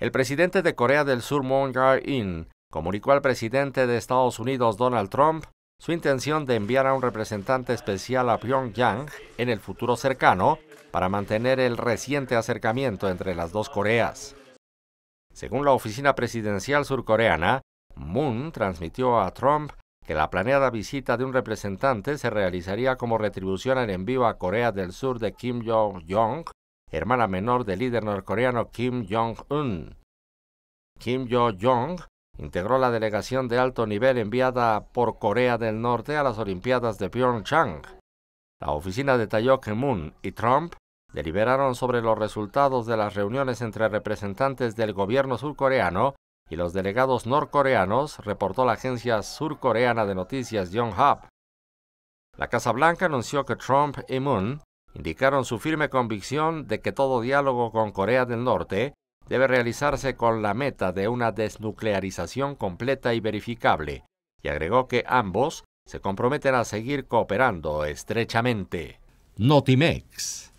El presidente de Corea del Sur, Moon Jae-in, comunicó al presidente de Estados Unidos, Donald Trump, su intención de enviar a un representante especial a Pyongyang en el futuro cercano para mantener el reciente acercamiento entre las dos Coreas. Según la oficina presidencial surcoreana, Moon transmitió a Trump que la planeada visita de un representante se realizaría como retribución al envío a Corea del Sur de Kim Jong-un hermana menor del líder norcoreano Kim Jong-un. Kim Yo-jong integró la delegación de alto nivel enviada por Corea del Norte a las Olimpiadas de Pyeongchang. La oficina detalló que Moon y Trump deliberaron sobre los resultados de las reuniones entre representantes del gobierno surcoreano y los delegados norcoreanos, reportó la agencia surcoreana de noticias Yonhap. La Casa Blanca anunció que Trump y Moon indicaron su firme convicción de que todo diálogo con Corea del Norte debe realizarse con la meta de una desnuclearización completa y verificable, y agregó que ambos se comprometen a seguir cooperando estrechamente. Notimex.